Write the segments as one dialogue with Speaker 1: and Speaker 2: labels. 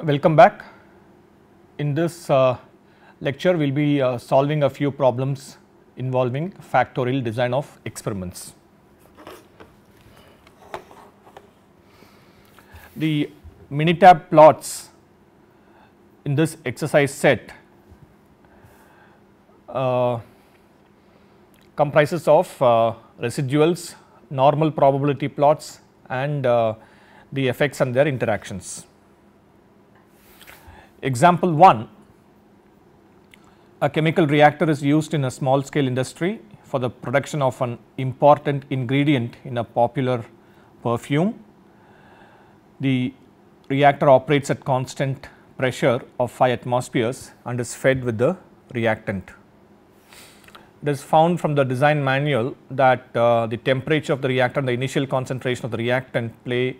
Speaker 1: Welcome back. In this uh, lecture, we will be uh, solving a few problems involving factorial design of experiments. The Minitab plots in this exercise set uh, comprises of uh, residuals, normal probability plots and uh, the effects and their interactions. Example 1, a chemical reactor is used in a small scale industry for the production of an important ingredient in a popular perfume. The reactor operates at constant pressure of 5 atmospheres and is fed with the reactant. It is found from the design manual that uh, the temperature of the reactant, the initial concentration of the reactant play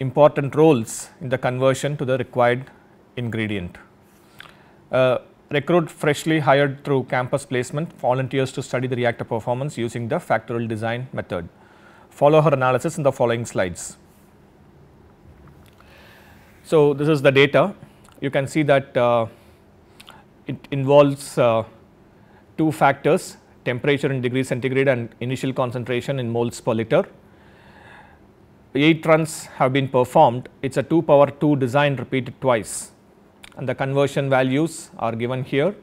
Speaker 1: important roles in the conversion to the required ingredient. Uh, recruit freshly hired through campus placement volunteers to study the reactor performance using the factorial design method. Follow her analysis in the following slides. So, this is the data you can see that uh, it involves uh, two factors temperature in degrees centigrade and initial concentration in moles per liter. 8 runs have been performed it is a 2 power 2 design repeated twice and the conversion values are given here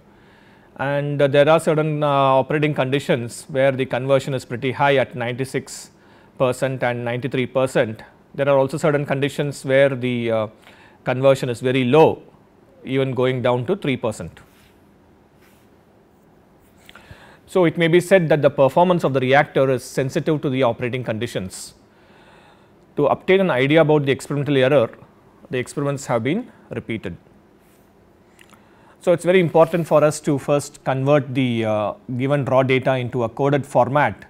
Speaker 1: and uh, there are certain uh, operating conditions where the conversion is pretty high at 96 percent and 93 percent. There are also certain conditions where the uh, conversion is very low even going down to 3 percent. So, it may be said that the performance of the reactor is sensitive to the operating conditions. To obtain an idea about the experimental error, the experiments have been repeated. So, it is very important for us to first convert the uh, given raw data into a coded format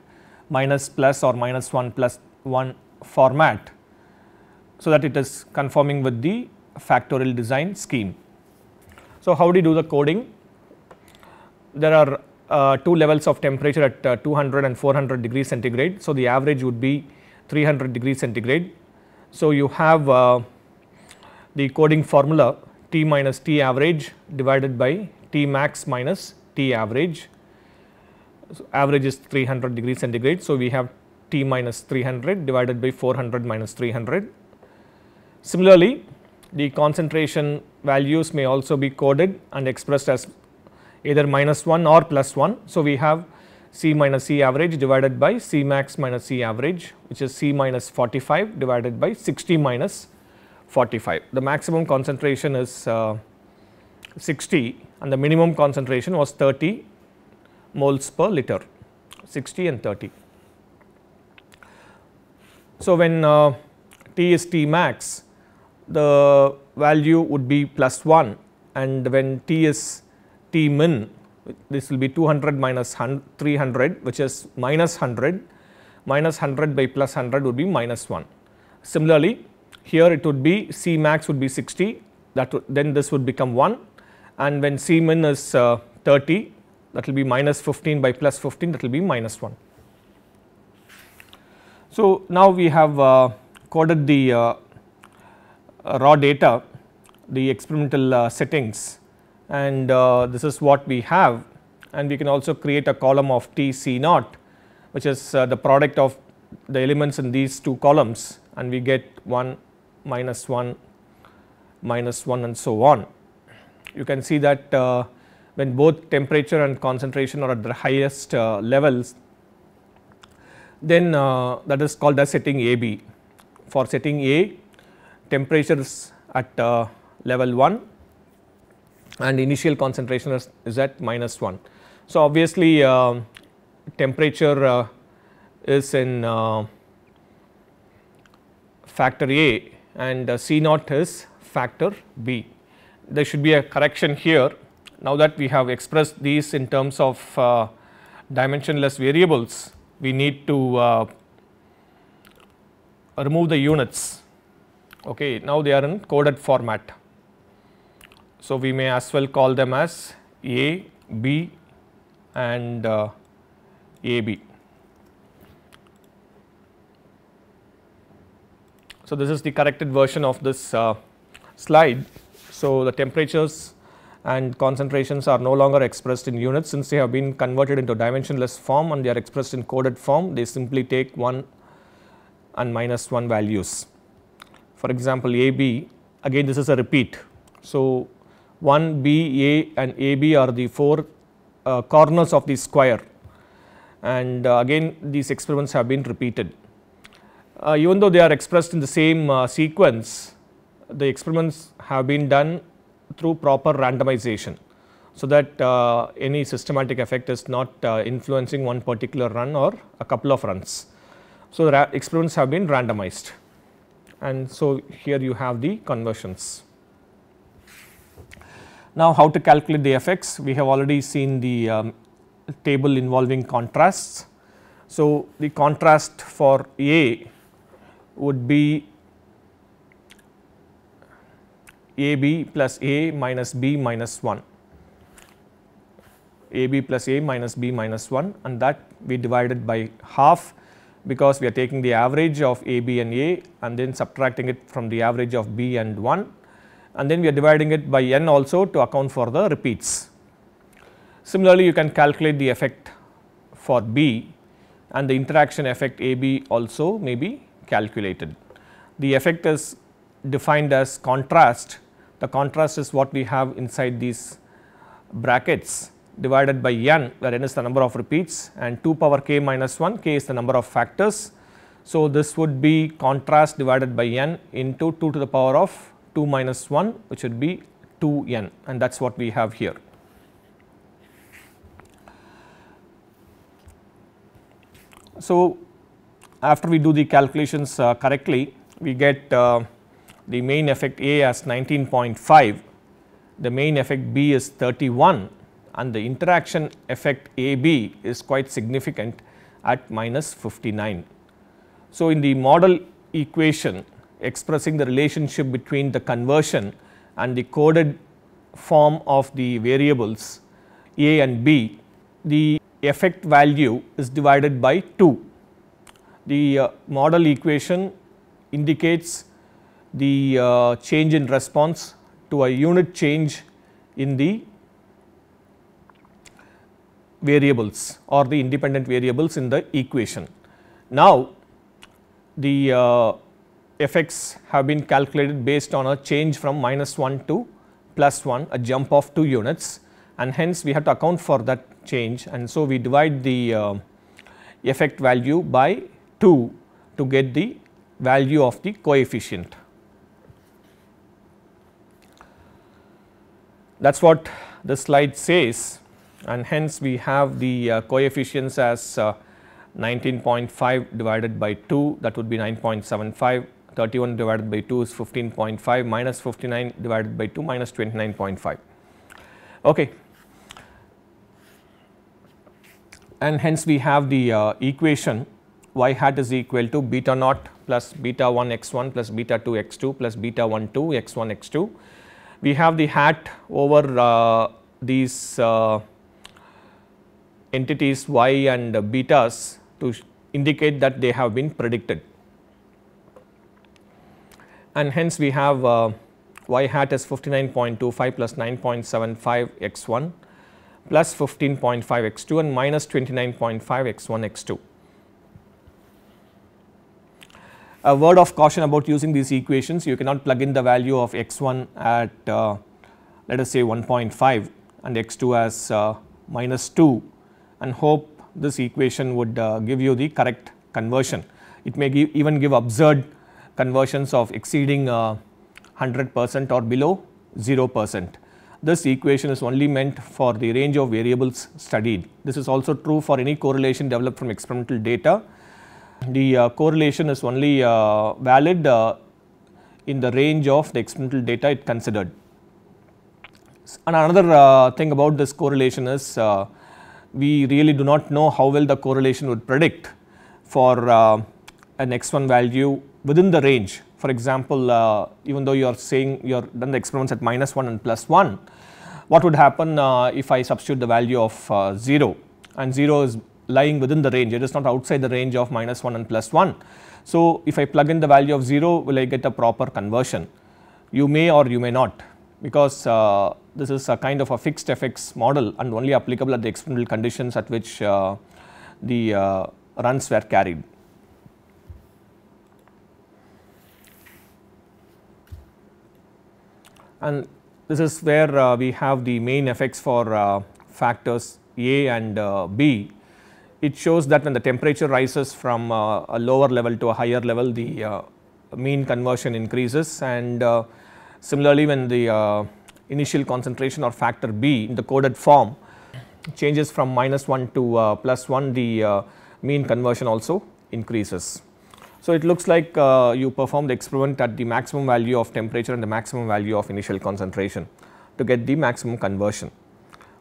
Speaker 1: minus plus or minus 1 plus 1 format. So, that it is conforming with the factorial design scheme. So, how do you do the coding? There are uh, two levels of temperature at uh, 200 and 400 degrees centigrade. So, the average would be 300 degrees centigrade. So, you have uh, the coding formula T minus T average divided by T max minus T average. So, average is 300 degrees centigrade. So, we have T minus 300 divided by 400 minus 300. Similarly, the concentration values may also be coded and expressed as either minus 1 or plus 1. So, we have C minus C average divided by C max minus C average which is C minus 45 divided by 60 minus 45. The maximum concentration is uh, 60 and the minimum concentration was 30 moles per liter 60 and 30. So, when uh, T is T max the value would be plus 1 and when t is t min this will be 200 minus 300 which is minus 100 minus 100 by plus 100 would be minus 1. Similarly, here it would be C max would be 60 that then this would become 1 and when C min is uh, 30 that will be minus 15 by plus 15 that will be minus 1. So, now we have uh, coded the uh, raw data, the experimental uh, settings and uh, this is what we have and we can also create a column of T C naught which is uh, the product of the elements in these two columns and we get 1 minus 1 minus 1 and so on. You can see that uh, when both temperature and concentration are at the highest uh, levels then uh, that is called as setting AB. For setting A temperatures at uh, level 1 and initial concentration is, is at minus 1. So, obviously, uh, temperature uh, is in uh, factor A and uh, C naught is factor B. There should be a correction here now that we have expressed these in terms of uh, dimensionless variables we need to remove the units Okay, now they are in coded format. So, we may as well call them as A, B and uh, AB. So, this is the corrected version of this uh, slide. So, the temperatures and concentrations are no longer expressed in units since they have been converted into dimensionless form and they are expressed in coded form. They simply take 1 and minus 1 values for example AB again this is a repeat. So, 1 B A and AB are the 4 uh, corners of the square and uh, again these experiments have been repeated. Uh, even though they are expressed in the same uh, sequence, the experiments have been done through proper randomization. So, that uh, any systematic effect is not uh, influencing one particular run or a couple of runs. So, the experiments have been randomized and so here you have the conversions. Now, how to calculate the FX? We have already seen the um, table involving contrasts. So, the contrast for A would be AB plus A minus B minus 1, AB plus A minus B minus 1 and that we divided by half because we are taking the average of A, B and A and then subtracting it from the average of B and 1 and then we are dividing it by n also to account for the repeats. Similarly, you can calculate the effect for B and the interaction effect AB also may be calculated. The effect is defined as contrast, the contrast is what we have inside these brackets divided by n where n is the number of repeats and 2 power k minus 1 k is the number of factors. So, this would be contrast divided by n into 2 to the power of 2 minus 1 which would be 2 n and that is what we have here. So, after we do the calculations uh, correctly we get uh, the main effect A as 19.5, the main effect B is 31 and the interaction effect AB is quite significant at minus 59. So, in the model equation expressing the relationship between the conversion and the coded form of the variables A and B, the effect value is divided by 2. The uh, model equation indicates the uh, change in response to a unit change in the variables or the independent variables in the equation. Now, the uh, effects have been calculated based on a change from minus 1 to plus 1 a jump of 2 units and hence we have to account for that change and so we divide the uh, effect value by 2 to get the value of the coefficient. That is what the slide says and hence we have the uh, coefficients as 19.5 uh, divided by 2 that would be 9.75 31 divided by 2 is 15.5 minus 59 divided by 2 minus 29.5. Okay. And hence we have the uh, equation y hat is equal to beta naught plus beta 1 x 1 plus beta 2 x 2 plus beta 1 2 x 1 x 2. We have the hat over uh, these uh, entities y and betas to indicate that they have been predicted. And hence we have uh, y hat is 59.25 plus 9.75 x 1 plus 15.5 x 2 and minus 29.5 x 1 x 2. A word of caution about using these equations you cannot plug in the value of x 1 at uh, let us say 1.5 and x 2 as uh, minus 2 and hope this equation would uh, give you the correct conversion. It may give even give absurd conversions of exceeding 100 uh, percent or below 0 percent. This equation is only meant for the range of variables studied. This is also true for any correlation developed from experimental data. The uh, correlation is only uh, valid uh, in the range of the experimental data it considered. And another uh, thing about this correlation is we really do not know how well the correlation would predict for uh, an x1 value within the range. For example, uh, even though you are saying you are done the experiments at minus 1 and plus 1, what would happen uh, if I substitute the value of uh, 0 and 0 is lying within the range, it is not outside the range of minus 1 and plus 1. So, if I plug in the value of 0, will I get a proper conversion? You may or you may not because uh, this is a kind of a fixed FX model and only applicable at the experimental conditions at which uh, the uh, runs were carried. And this is where uh, we have the main effects for uh, factors A and uh, B. It shows that when the temperature rises from uh, a lower level to a higher level, the mean conversion increases and similarly when the initial concentration or factor B in the coded form changes from minus 1 to uh, plus 1 the uh, mean conversion also increases. So, it looks like uh, you perform the experiment at the maximum value of temperature and the maximum value of initial concentration to get the maximum conversion.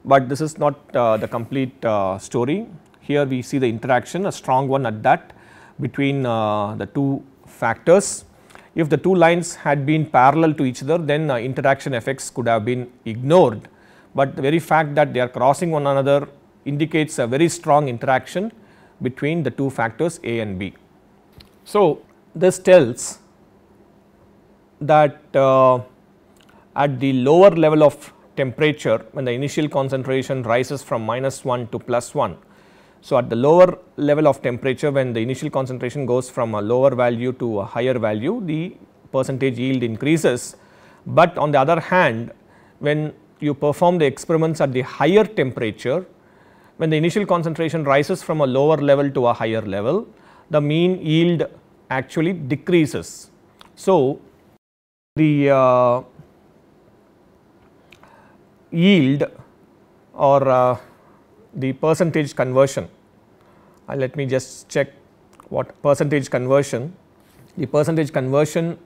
Speaker 1: But this is not uh, the complete uh, story. Here we see the interaction a strong one at that between uh, the two factors if the two lines had been parallel to each other then uh, interaction effects could have been ignored, but the very fact that they are crossing one another indicates a very strong interaction between the two factors A and B. So, this tells that uh, at the lower level of temperature when the initial concentration rises from minus 1 to plus 1 so, at the lower level of temperature when the initial concentration goes from a lower value to a higher value the percentage yield increases. But on the other hand when you perform the experiments at the higher temperature when the initial concentration rises from a lower level to a higher level the mean yield actually decreases. So, the uh, yield or uh, the percentage conversion. Uh, let me just check what percentage conversion. The percentage conversion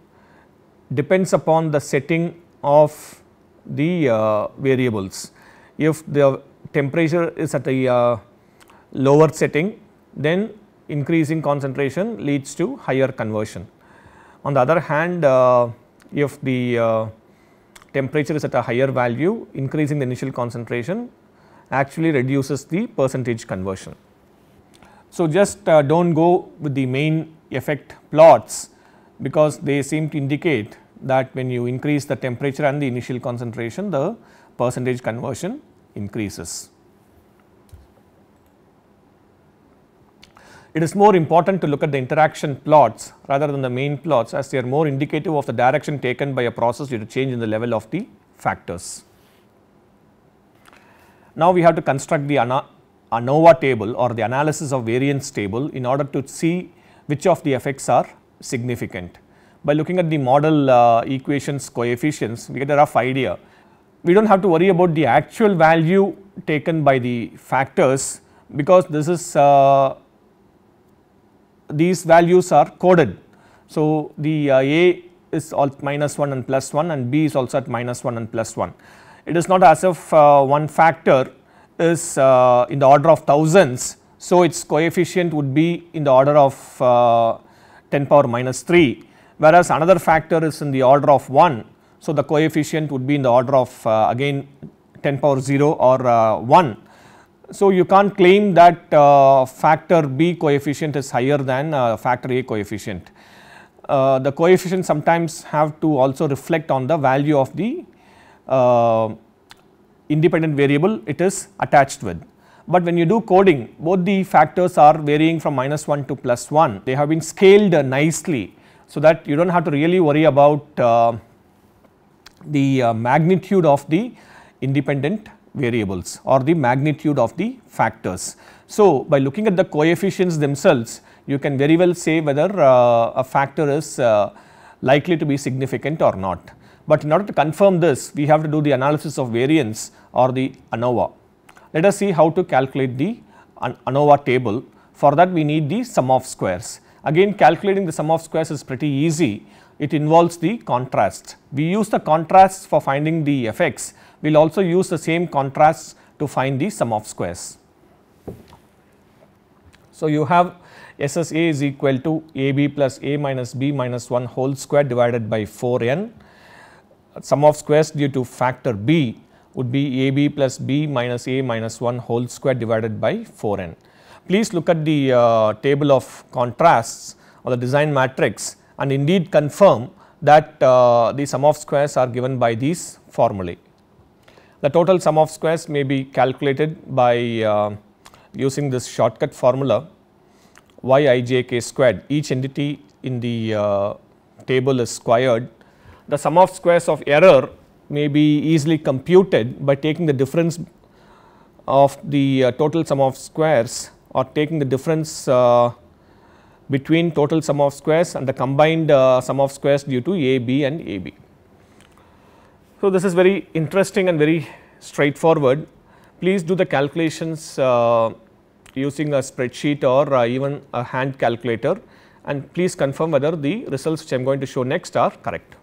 Speaker 1: depends upon the setting of the uh, variables. If the temperature is at a uh, lower setting, then increasing concentration leads to higher conversion. On the other hand, uh, if the uh, temperature is at a higher value, increasing the initial concentration actually reduces the percentage conversion. So, just uh, do not go with the main effect plots because they seem to indicate that when you increase the temperature and the initial concentration the percentage conversion increases. It is more important to look at the interaction plots rather than the main plots as they are more indicative of the direction taken by a process due to change in the level of the factors. Now we have to construct the ANOVA table or the analysis of variance table in order to see which of the effects are significant. By looking at the model uh, equations coefficients, we get a rough idea. We do not have to worry about the actual value taken by the factors because this is uh, these values are coded. So, the uh, A is minus 1 and plus 1 and B is also at minus 1 and plus 1 it is not as if uh, one factor is uh, in the order of thousands. So, its coefficient would be in the order of uh, 10 power minus 3 whereas another factor is in the order of 1. So, the coefficient would be in the order of uh, again 10 power 0 or uh, 1. So, you can't claim that uh, factor B coefficient is higher than factor A coefficient. the coefficients sometimes have to also reflect on the value of the uh, independent variable it is attached with. But when you do coding, both the factors are varying from minus 1 to plus 1. They have been scaled nicely so that you do not have to really worry about uh, the uh, magnitude of the independent variables or the magnitude of the factors. So, by looking at the coefficients themselves, you can very well say whether uh, a factor is uh, likely to be significant or not. But in order to confirm this, we have to do the analysis of variance or the ANOVA. Let us see how to calculate the ANOVA table. For that, we need the sum of squares. Again, calculating the sum of squares is pretty easy. It involves the contrast. We use the contrasts for finding the effects. We will also use the same contrasts to find the sum of squares. So, you have SSA is equal to AB plus A minus B minus 1 whole square divided by 4n sum of squares due to factor b would be ab plus b minus a minus 1 whole square divided by 4n. Please look at the uh, table of contrasts or the design matrix and indeed confirm that uh, the sum of squares are given by these formulae. The total sum of squares may be calculated by uh, using this shortcut formula y i j k squared each entity in the uh, table is squared the sum of squares of error may be easily computed by taking the difference of the uh, total sum of squares or taking the difference uh, between total sum of squares and the combined uh, sum of squares due to a b and a b. So, this is very interesting and very straightforward. Please do the calculations uh, using a spreadsheet or uh, even a hand calculator and please confirm whether the results which I am going to show next are correct.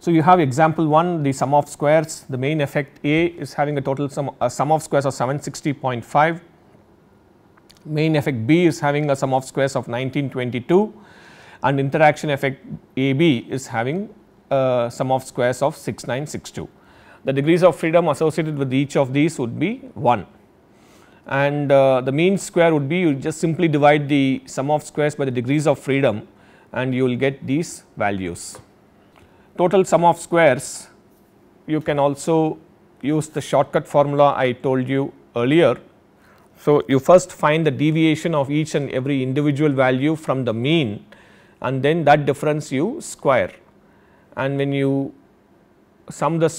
Speaker 1: So, you have example 1 the sum of squares the main effect A is having a total sum a sum of squares of 760.5 main effect B is having a sum of squares of 1922 and interaction effect AB is having a uh, sum of squares of 6962. The degrees of freedom associated with each of these would be 1 and uh, the mean square would be you just simply divide the sum of squares by the degrees of freedom and you will get these values total sum of squares you can also use the shortcut formula I told you earlier. So, you first find the deviation of each and every individual value from the mean and then that difference you square and when you sum the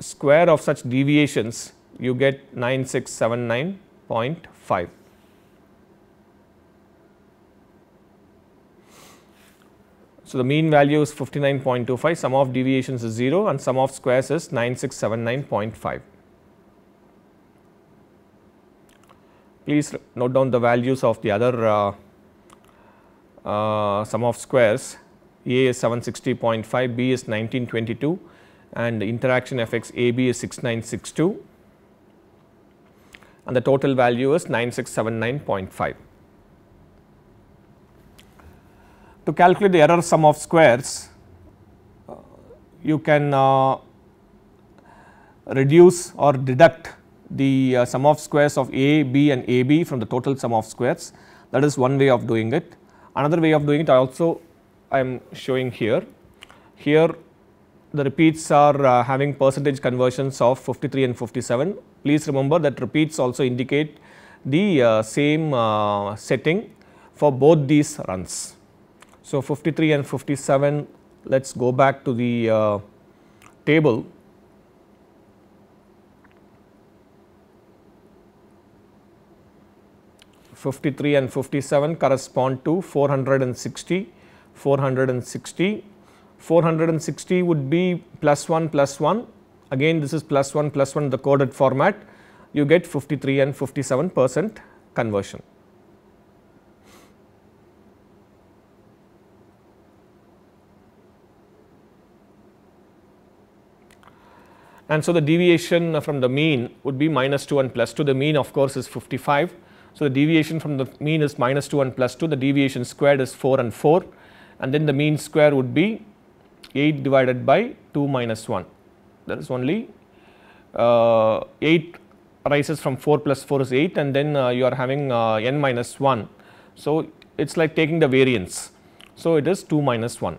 Speaker 1: square of such deviations you get 9679.5. So, the mean value is 59.25, sum of deviations is 0 and sum of squares is 9679.5. Please note down the values of the other uh, uh, sum of squares A is 760.5, B is 1922 and interaction fx AB is 6962 and the total value is 9679.5. to calculate the error sum of squares, you can uh, reduce or deduct the uh, sum of squares of A, B and A B from the total sum of squares. That is one way of doing it. Another way of doing it I also I am showing here. Here the repeats are uh, having percentage conversions of 53 and 57. Please remember that repeats also indicate the uh, same uh, setting for both these runs. So, 53 and 57 let us go back to the uh, table. Fifty-three and fifty-seven correspond to 460, 460, 460 would be plus one plus one. Again, this is plus one plus one the coded format. You get fifty-three and fifty-seven percent conversion. And so the deviation from the mean would be minus 2 and plus 2. The mean of course is 55. So the deviation from the mean is minus 2 and plus 2. The deviation squared is 4 and 4 and then the mean square would be 8 divided by 2 minus 1. There is only uh, 8 rises from 4 plus 4 is 8 and then uh, you are having uh, n minus 1. So it is like taking the variance. So it is 2 minus 1.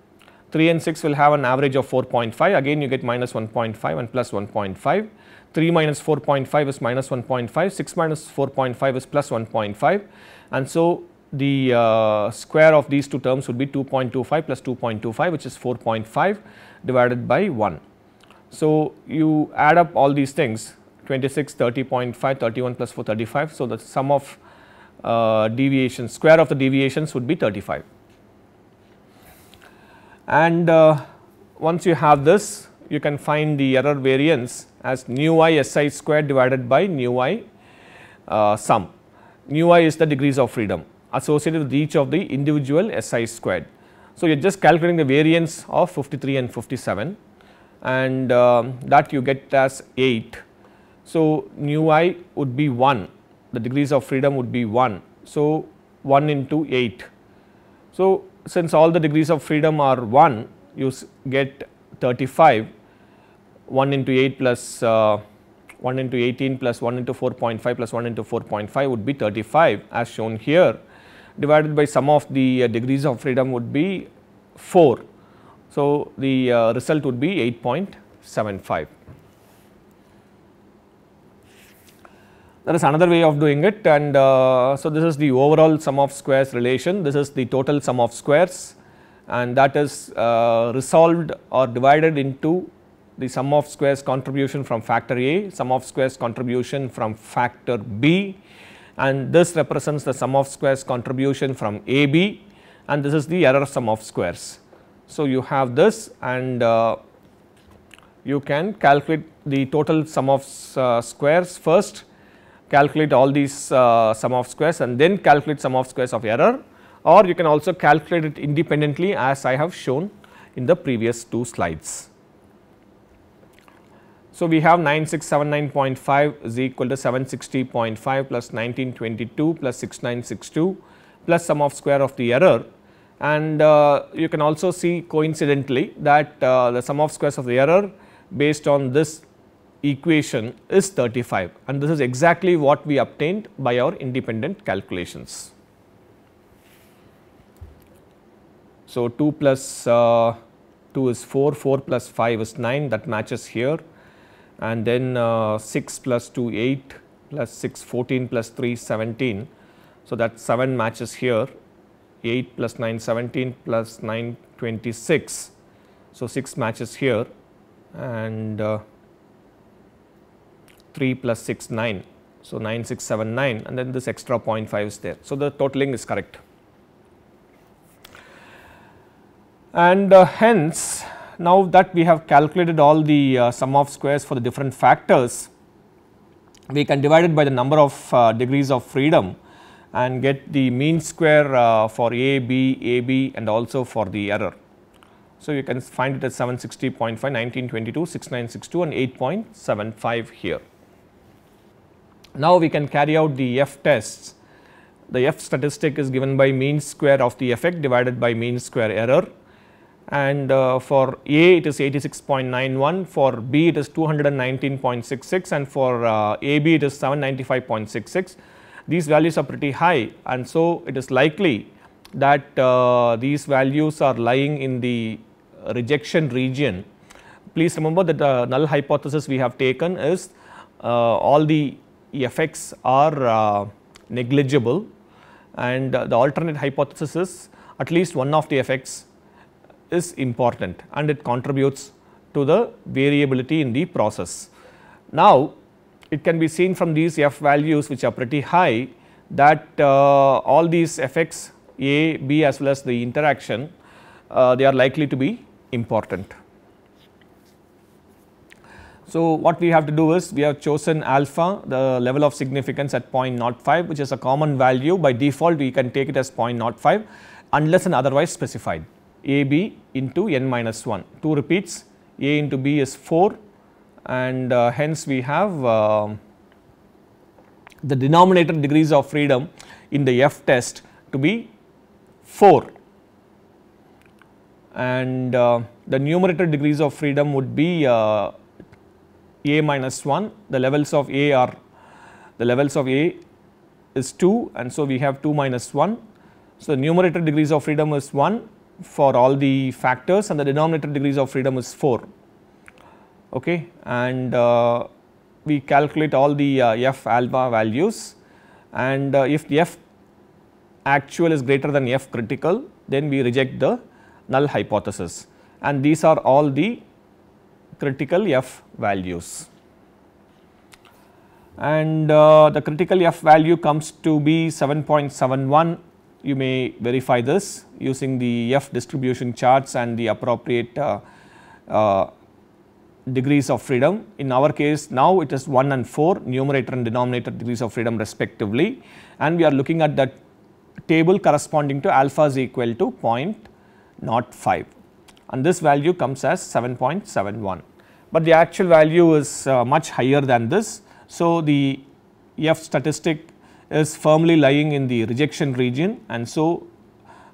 Speaker 1: 3 and 6 will have an average of 4.5 again you get minus 1.5 and plus 1.5. 3 minus 4.5 is minus 1.5, 6 minus 4.5 is plus 1.5 and so the uh, square of these two terms would be 2.25 plus 2.25 which is 4.5 divided by 1. So, you add up all these things 26, 30.5, 31 plus 4, 35. So, the sum of uh, deviations, square of the deviations would be 35 and uh, once you have this you can find the error variance as nu i si square divided by nu i uh, sum. Nu i is the degrees of freedom associated with each of the individual si squared. So, you are just calculating the variance of 53 and 57 and uh, that you get as 8. So, nu i would be 1 the degrees of freedom would be 1. So, 1 into 8. So, since all the degrees of freedom are 1, you get 35, 1 into 8 plus, uh, 1 into 18 plus 1 into 4.5 plus 1 into 4.5 would be 35 as shown here divided by sum of the uh, degrees of freedom would be 4. So, the uh, result would be 8.75. That is another way of doing it and uh, so this is the overall sum of squares relation, this is the total sum of squares and that is uh, resolved or divided into the sum of squares contribution from factor A, sum of squares contribution from factor B and this represents the sum of squares contribution from AB and this is the error sum of squares. So, you have this and uh, you can calculate the total sum of uh, squares first calculate all these uh, sum of squares and then calculate sum of squares of error or you can also calculate it independently as I have shown in the previous two slides. So, we have 9679.5 is equal to 760.5 plus 1922 plus 6962 plus sum of square of the error and uh, you can also see coincidentally that uh, the sum of squares of the error based on this equation is 35 and this is exactly what we obtained by our independent calculations. So, 2 plus, uh, 2 is 4, 4 plus 5 is 9 that matches here and then uh, 6 plus 2 8 plus 6 14 plus 3 17. So, that 7 matches here 8 plus 9 17 plus 9 26. So, 6 matches here and uh, 3 plus 6 9. So, 9 6 7 9 and then this extra 0.5 is there. So, the totaling is correct. And uh, hence now that we have calculated all the uh, sum of squares for the different factors, we can divide it by the number of uh, degrees of freedom and get the mean square uh, for A, B, A, B and also for the error. So, you can find it as 760.5, 1922, 6962 and 8.75 here. Now we can carry out the F tests. The F statistic is given by mean square of the effect divided by mean square error and uh, for A it is 86.91, for B it is 219.66 and for uh, AB it is 795.66. These values are pretty high and so it is likely that uh, these values are lying in the rejection region. Please remember that the null hypothesis we have taken is uh, all the effects are uh, negligible and uh, the alternate hypothesis is at least one of the effects is important and it contributes to the variability in the process. Now, it can be seen from these f values which are pretty high that uh, all these effects A, B as well as the interaction uh, they are likely to be important. So, what we have to do is we have chosen alpha the level of significance at 0.05 which is a common value by default we can take it as 0.05 unless and otherwise specified a b into n minus 1 2 repeats a into b is 4 and uh, hence we have uh, the denominator degrees of freedom in the f test to be 4 and uh, the numerator degrees of freedom would be uh, a minus 1 the levels of a are the levels of a is 2 and so we have 2 minus 1. So, numerator degrees of freedom is 1 for all the factors and the denominator degrees of freedom is 4 okay and uh, we calculate all the uh, f alpha values and uh, if the f actual is greater than f critical then we reject the null hypothesis and these are all the critical F values. And uh, the critical F value comes to be 7.71 you may verify this using the F distribution charts and the appropriate uh, uh, degrees of freedom. In our case now it is 1 and 4 numerator and denominator degrees of freedom respectively and we are looking at the table corresponding to alpha is equal to 0.05 and this value comes as 7.71 but the actual value is uh, much higher than this. So, the F statistic is firmly lying in the rejection region and so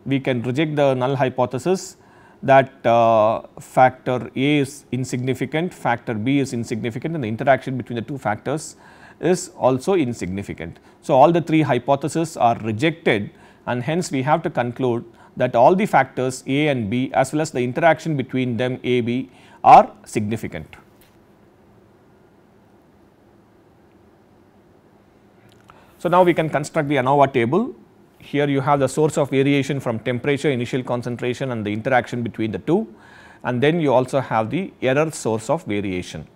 Speaker 1: we can reject the null hypothesis that uh, factor A is insignificant, factor B is insignificant and the interaction between the two factors is also insignificant. So, all the three hypotheses are rejected and hence we have to conclude that all the factors A and B as well as the interaction between them A, B are significant. So, now we can construct the ANOVA table. Here you have the source of variation from temperature, initial concentration and the interaction between the two and then you also have the error source of variation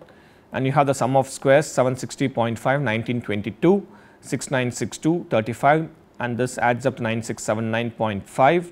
Speaker 1: and you have the sum of squares 760.5, 1922, 6962, 35 and this adds up to 9679.5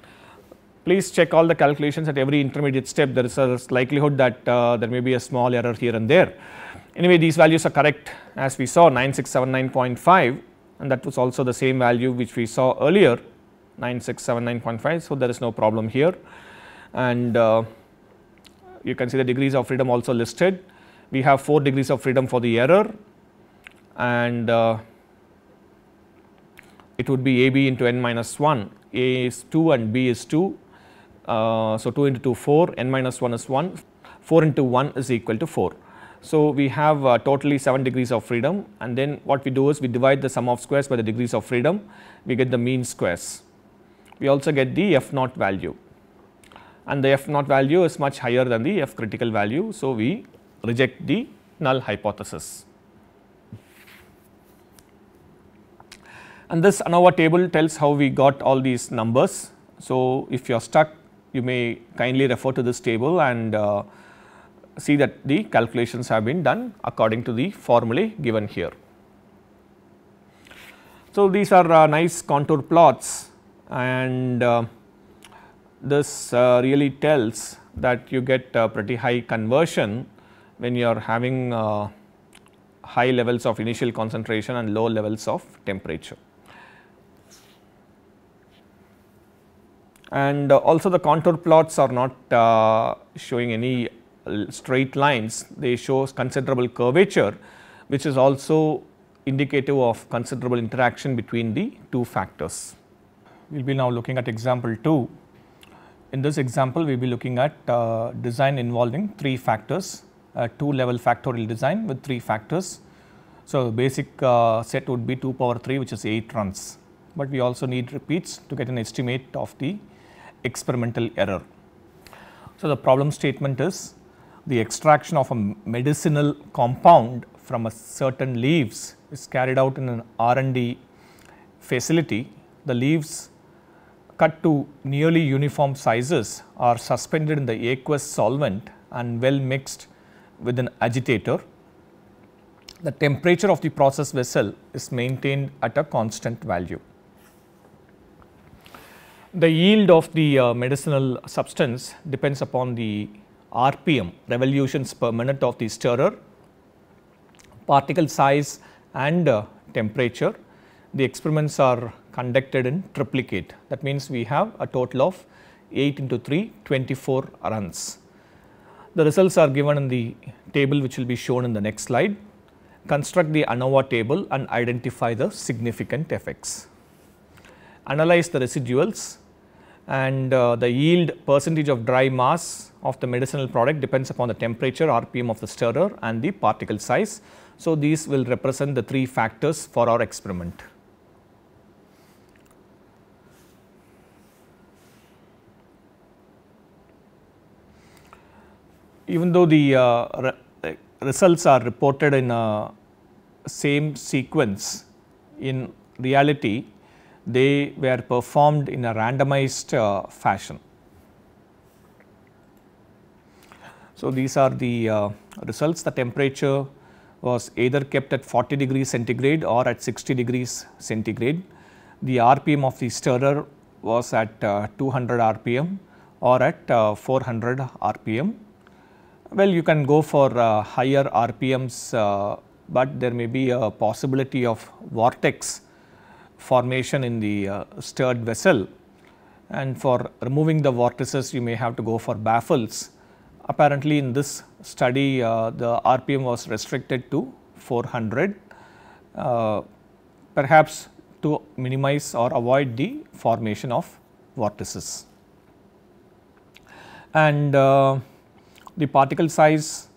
Speaker 1: please check all the calculations at every intermediate step there is a likelihood that uh, there may be a small error here and there. Anyway these values are correct as we saw 9679.5 and that was also the same value which we saw earlier 9679.5. So, there is no problem here and uh, you can see the degrees of freedom also listed. We have 4 degrees of freedom for the error and uh, it would be a b into n minus 1 a is 2 and b is 2 uh, so 2 into 2 4 n minus 1 is 1 4 into 1 is equal to 4. So we have uh, totally 7 degrees of freedom and then what we do is we divide the sum of squares by the degrees of freedom we get the mean squares. We also get the f naught value and the f naught value is much higher than the f critical value. So we reject the null hypothesis. And this ANOVA table tells how we got all these numbers. So if you are stuck you may kindly refer to this table and uh, see that the calculations have been done according to the formulae given here. So, these are uh, nice contour plots and uh, this uh, really tells that you get pretty high conversion when you are having uh, high levels of initial concentration and low levels of temperature. and uh, also the contour plots are not uh, showing any straight lines, they show considerable curvature which is also indicative of considerable interaction between the two factors. We will be now looking at example 2. In this example, we will be looking at uh, design involving 3 factors, a 2 level factorial design with 3 factors. So, basic uh, set would be 2 power 3 which is 8 runs, but we also need repeats to get an estimate of the experimental error. So, the problem statement is the extraction of a medicinal compound from a certain leaves is carried out in an R&D facility. The leaves cut to nearly uniform sizes are suspended in the aqueous solvent and well mixed with an agitator. The temperature of the process vessel is maintained at a constant value. The yield of the uh, medicinal substance depends upon the RPM, revolutions per minute of the stirrer, particle size and uh, temperature. The experiments are conducted in triplicate. That means we have a total of 8 into 3, 24 runs. The results are given in the table which will be shown in the next slide. Construct the ANOVA table and identify the significant effects. Analyze the residuals and uh, the yield percentage of dry mass of the medicinal product depends upon the temperature, RPM of the stirrer and the particle size. So, these will represent the three factors for our experiment. Even though the uh, re results are reported in a same sequence, in reality they were performed in a randomized uh, fashion. So, these are the uh, results the temperature was either kept at 40 degrees centigrade or at 60 degrees centigrade. The RPM of the stirrer was at uh, 200 RPM or at uh, 400 RPM. Well, you can go for uh, higher RPMs, uh, but there may be a possibility of vortex formation in the uh, stirred vessel and for removing the vortices you may have to go for baffles. Apparently in this study uh, the RPM was restricted to 400 uh, perhaps to minimize or avoid the formation of vortices. And uh, the particle size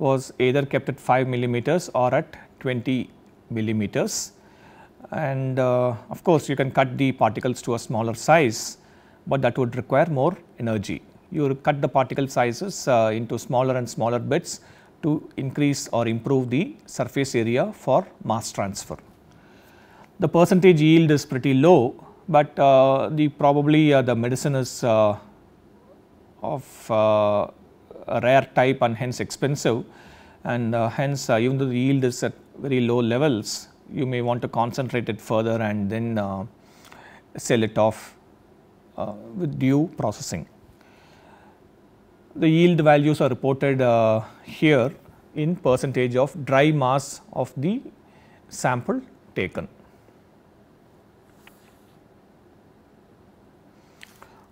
Speaker 1: was either kept at 5 millimeters or at 20 millimeters and uh, of course you can cut the particles to a smaller size but that would require more energy. You cut the particle sizes uh, into smaller and smaller bits to increase or improve the surface area for mass transfer. The percentage yield is pretty low but uh, the probably uh, the medicine is uh, of uh, a rare type and hence expensive and hence even though the yield is at very low levels you may want to concentrate it further and then uh, sell it off uh, with due processing. The yield values are reported uh, here in percentage of dry mass of the sample taken.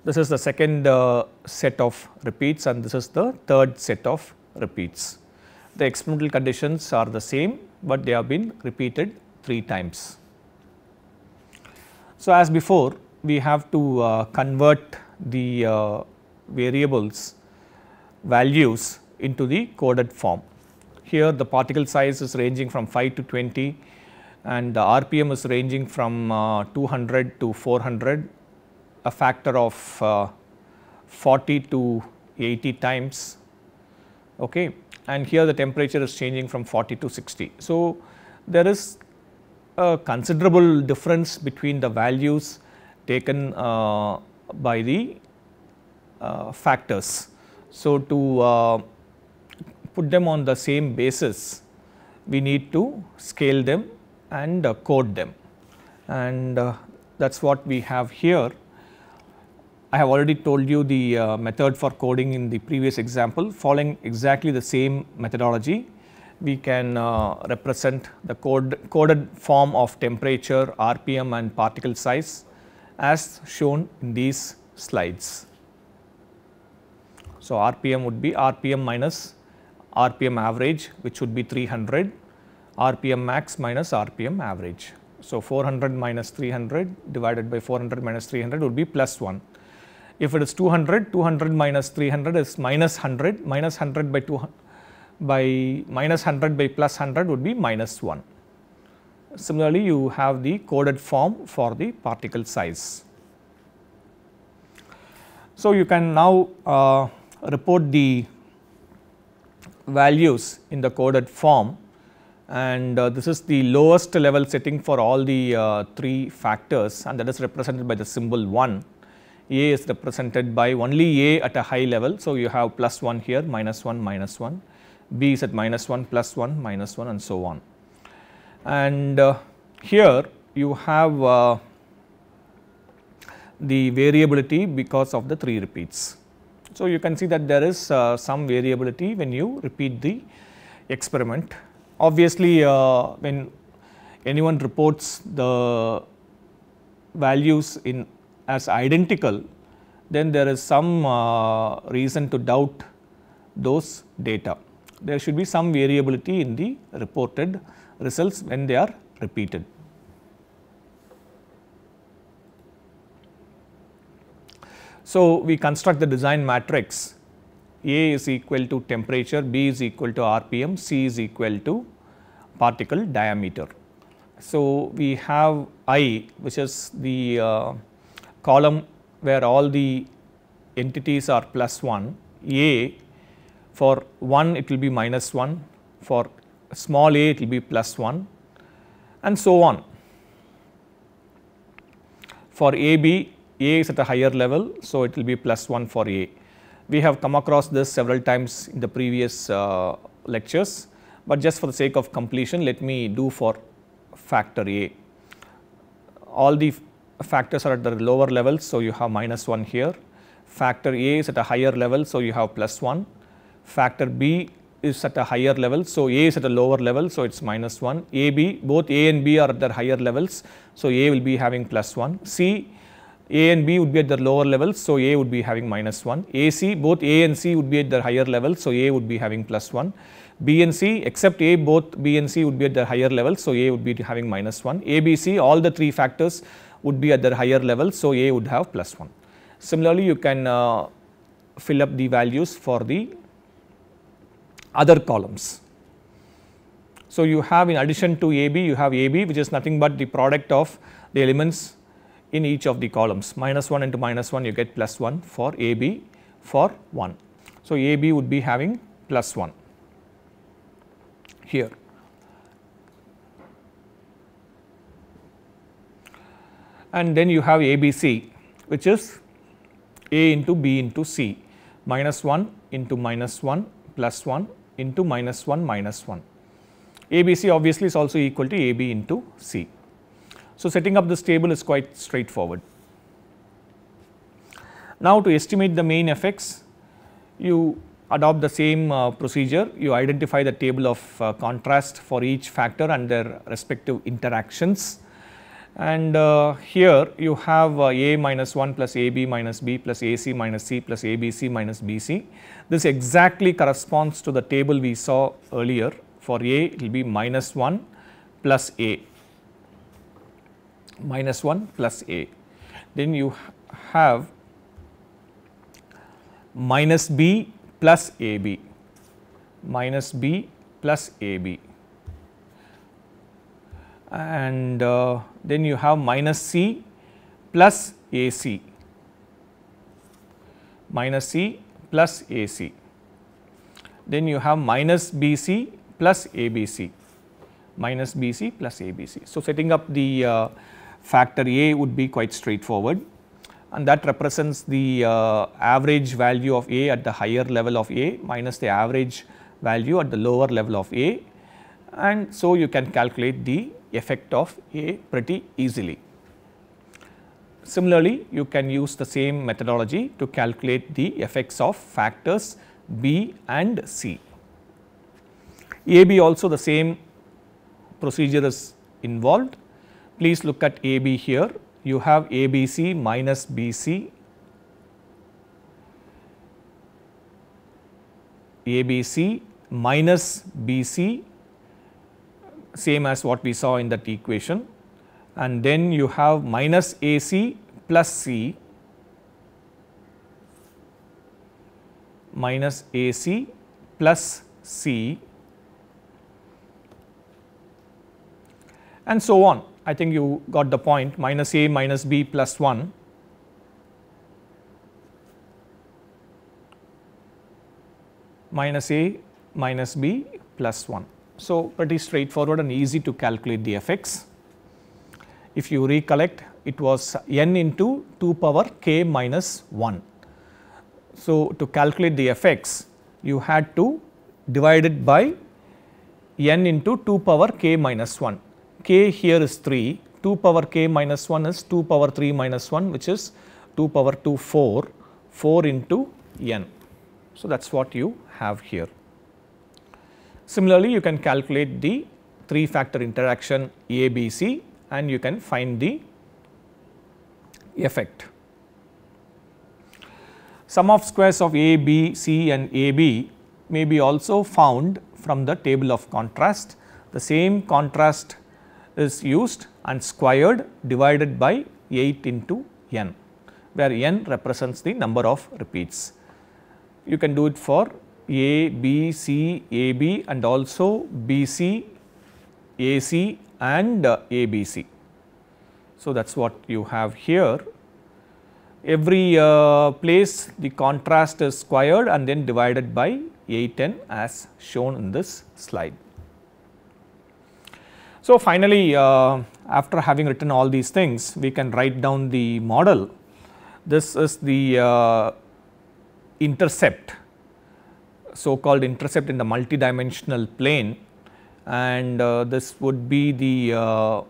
Speaker 1: This is the second uh, set of repeats and this is the third set of repeats. The experimental conditions are the same, but they have been repeated 3 times. So, as before we have to uh, convert the uh, variables values into the coded form. Here the particle size is ranging from 5 to 20 and the RPM is ranging from uh, 200 to 400 a factor of uh, 40 to 80 times okay and here the temperature is changing from 40 to 60. So, there is a considerable difference between the values taken uh, by the uh, factors. So, to uh, put them on the same basis, we need to scale them and code them and that is what we have here. I have already told you the method for coding in the previous example following exactly the same methodology we can uh, represent the code, coded form of temperature, RPM and particle size as shown in these slides. So, RPM would be RPM minus RPM average which would be 300, RPM max minus RPM average. So, 400 minus 300 divided by 400 minus 300 would be plus 1. If it is 200, 200 minus 300 is minus 100, minus 100 by 200 by minus 100 by plus 100 would be minus 1. Similarly, you have the coded form for the particle size. So, you can now uh, report the values in the coded form and uh, this is the lowest level setting for all the uh, 3 factors and that is represented by the symbol 1. A is represented by only A at a high level. So, you have plus 1 here minus 1 minus 1 b is at minus 1 plus 1 minus 1 and so on. And uh, here you have uh, the variability because of the 3 repeats. So, you can see that there is uh, some variability when you repeat the experiment. Obviously, uh, when anyone reports the values in as identical, then there is some uh, reason to doubt those data there should be some variability in the reported results when they are repeated. So, we construct the design matrix A is equal to temperature, B is equal to RPM, C is equal to particle diameter. So, we have I which is the uh, column where all the entities are plus 1, A for 1 it will be minus 1, for small a it will be plus 1 and so on. For AB, A is at a higher level, so it will be plus 1 for A. We have come across this several times in the previous uh, lectures, but just for the sake of completion let me do for factor A. All the factors are at the lower level, so you have minus 1 here. Factor A is at a higher level, so you have plus 1 factor B is at a higher level. So, A is at a lower level. So, it is minus 1. A, B both A and B are at their higher levels. So, A will be having plus 1. C a and B would be at their lower levels, so A would be having minus 1. A, C, both A and C would be at their higher levels, so A would be having plus 1. B and C, except A, both B and C would be at their higher levels, so A would be having minus 1. A, B, C, all the three factors would be at their higher levels, so A would have plus 1. Similarly, you can uh, fill up the values for the other columns. So, you have in addition to AB you have AB which is nothing but the product of the elements in each of the columns minus 1 into minus 1 you get plus 1 for AB for 1. So, AB would be having plus 1 here. And then you have ABC which is A into B into C minus 1 into minus 1 plus 1 into minus 1 minus 1. ABC obviously is also equal to AB into C. So, setting up this table is quite straightforward. Now, to estimate the main effects, you adopt the same uh, procedure, you identify the table of uh, contrast for each factor and their respective interactions and uh, here you have uh, a minus 1 plus ab minus b plus ac minus c plus abc minus bc. This exactly corresponds to the table we saw earlier for a it will be minus 1 plus a minus 1 plus a. Then you have minus b plus ab minus b plus ab and uh, then you have minus C plus AC, minus C plus AC. Then you have minus BC plus ABC, minus BC plus ABC. So, setting up the uh, factor A would be quite straightforward and that represents the uh, average value of A at the higher level of A minus the average value at the lower level of A and so you can calculate the effect of A pretty easily. Similarly, you can use the same methodology to calculate the effects of factors B and C. AB also the same procedure is involved. Please look at AB here. You have ABC minus BC, ABC minus BC same as what we saw in that equation and then you have minus AC plus C minus AC plus C and so on. I think you got the point minus A minus B plus 1 minus A minus B plus 1. So, pretty straightforward and easy to calculate the FX. If you recollect it was n into 2 power k minus 1. So, to calculate the FX, you had to divide it by n into 2 power k minus 1. k here is 3, 2 power k minus 1 is 2 power 3 minus 1 which is 2 power 2 4, 4 into n. So, that is what you have here. Similarly, you can calculate the 3 factor interaction ABC and you can find the effect. Sum of squares of A, B, C and AB may be also found from the table of contrast. The same contrast is used and squared divided by 8 into n, where n represents the number of repeats. You can do it for a, B, C, A, B and also B, C, A, C and uh, A, B, C. So, that is what you have here. Every uh, place the contrast is squared and then divided by a ten, as shown in this slide. So, finally, uh, after having written all these things we can write down the model. This is the uh, intercept so called intercept in the multidimensional plane and uh, this would be the uh,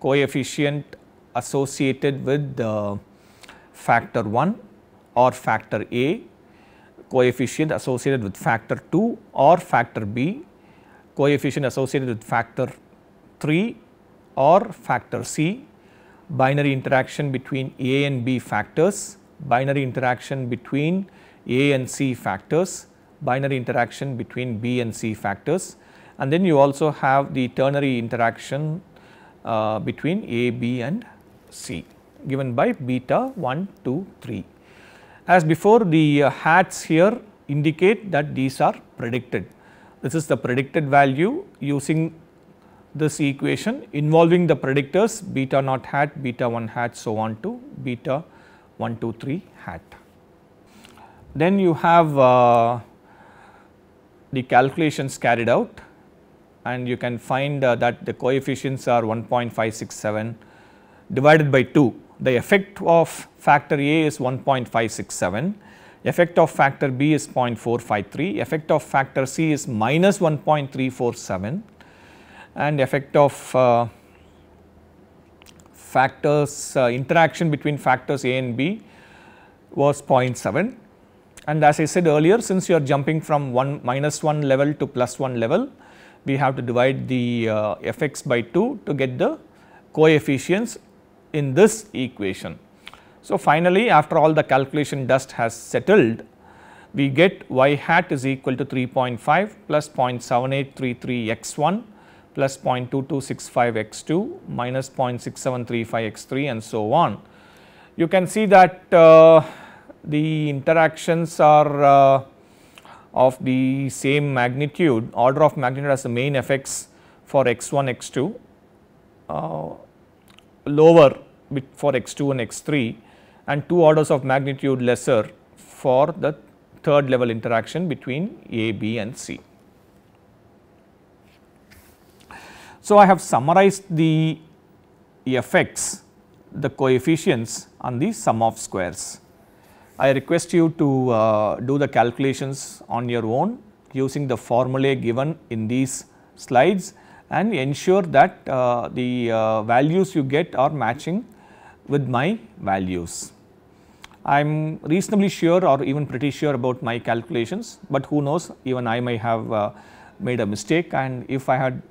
Speaker 1: coefficient associated with uh, factor 1 or factor A, coefficient associated with factor 2 or factor B, coefficient associated with factor 3 or factor C, binary interaction between A and B factors, binary interaction between a and C factors, binary interaction between B and C factors and then you also have the ternary interaction uh, between A, B and C given by beta 1, 2, 3. As before the uh, hats here indicate that these are predicted. This is the predicted value using this equation involving the predictors beta naught hat, beta 1 hat so on to beta 1, 2, 3 hat. Then you have uh, the calculations carried out and you can find uh, that the coefficients are 1.567 divided by 2. The effect of factor A is 1.567, effect of factor B is 0.453, effect of factor C is minus 1.347 and effect of uh, factors uh, interaction between factors A and B was 0.7 and as I said earlier, since you are jumping from 1 minus 1 level to plus 1 level, we have to divide the uh, fx by 2 to get the coefficients in this equation. So, finally, after all the calculation dust has settled, we get y hat is equal to 3.5 plus 0.7833 x 1 plus 0.2265 x 2 minus 0.6735 x 3 and so on. You can see that uh, the interactions are uh, of the same magnitude order of magnitude as the main effects for x1 x2 uh, lower for x2 and x3 and two orders of magnitude lesser for the third level interaction between A, B and C. So, I have summarized the effects, the coefficients and the sum of squares. I request you to uh, do the calculations on your own using the formulae given in these slides and ensure that uh, the uh, values you get are matching with my values. I am reasonably sure or even pretty sure about my calculations, but who knows even I may have uh, made a mistake and if I had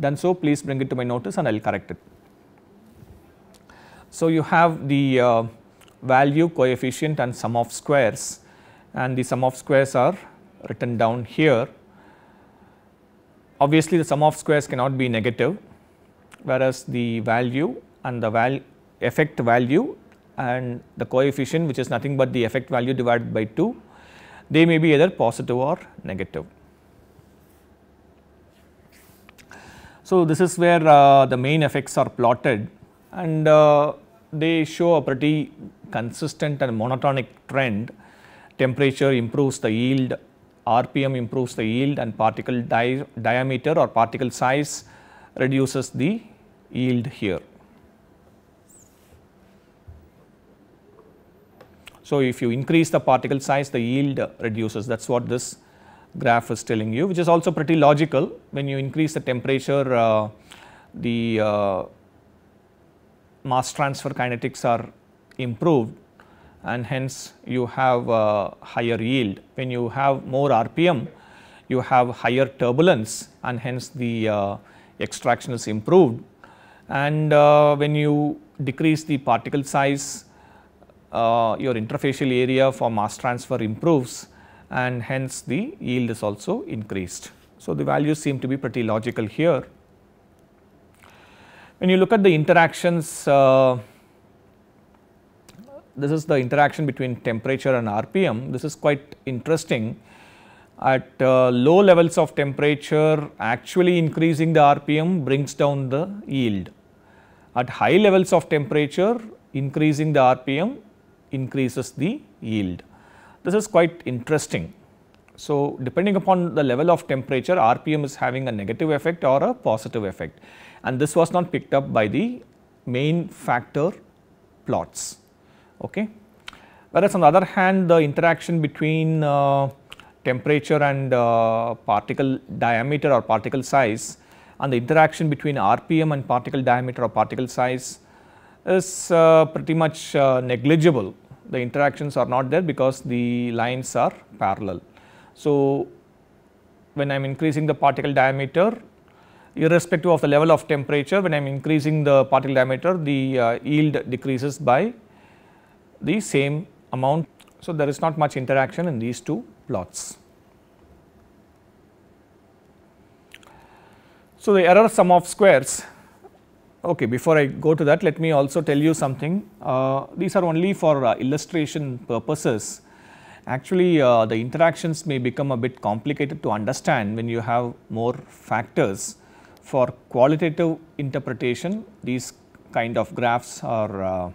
Speaker 1: done so please bring it to my notice and I will correct it. So, you have the uh, value coefficient and sum of squares and the sum of squares are written down here. Obviously, the sum of squares cannot be negative whereas the value and the val effect value and the coefficient which is nothing but the effect value divided by 2 they may be either positive or negative. So, this is where uh, the main effects are plotted and uh, they show a pretty consistent and monotonic trend, temperature improves the yield, RPM improves the yield and particle di diameter or particle size reduces the yield here. So, if you increase the particle size the yield reduces that is what this graph is telling you which is also pretty logical when you increase the temperature uh, the uh, mass transfer kinetics are improved and hence you have higher yield. When you have more RPM, you have higher turbulence and hence the uh, extraction is improved. And uh, when you decrease the particle size, uh, your interfacial area for mass transfer improves and hence the yield is also increased. So, the values seem to be pretty logical here. When you look at the interactions uh, this is the interaction between temperature and RPM. This is quite interesting. At uh, low levels of temperature, actually increasing the RPM brings down the yield. At high levels of temperature, increasing the RPM increases the yield. This is quite interesting. So, depending upon the level of temperature, RPM is having a negative effect or a positive effect and this was not picked up by the main factor plots okay. Whereas on the other hand the interaction between uh, temperature and uh, particle diameter or particle size and the interaction between RPM and particle diameter or particle size is uh, pretty much uh, negligible. The interactions are not there because the lines are parallel. So, when I am increasing the particle diameter irrespective of the level of temperature when I am increasing the particle diameter the uh, yield decreases by the same amount. So, there is not much interaction in these two plots. So, the error sum of squares okay before I go to that let me also tell you something uh, these are only for uh, illustration purposes actually uh, the interactions may become a bit complicated to understand when you have more factors for qualitative interpretation these kind of graphs are uh,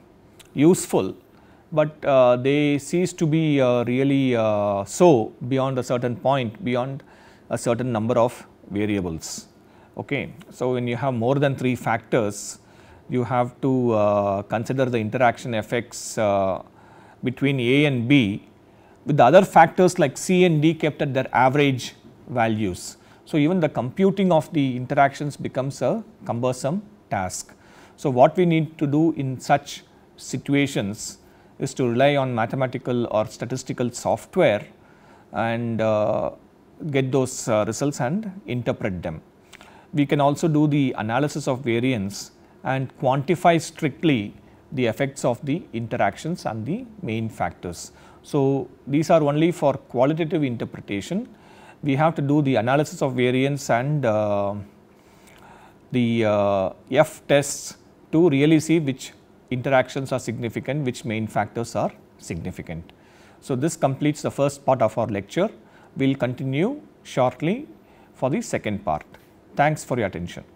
Speaker 1: useful but uh, they cease to be uh, really uh, so beyond a certain point beyond a certain number of variables. Okay. So, when you have more than 3 factors you have to uh, consider the interaction effects uh, between A and B with the other factors like C and D kept at their average values. So, even the computing of the interactions becomes a cumbersome task. So, what we need to do in such situations is to rely on mathematical or statistical software and uh, get those uh, results and interpret them. We can also do the analysis of variance and quantify strictly the effects of the interactions and the main factors. So, these are only for qualitative interpretation. We have to do the analysis of variance and uh, the uh, F tests to really see which interactions are significant which main factors are significant. So, this completes the first part of our lecture. We will continue shortly for the second part. Thanks for your attention.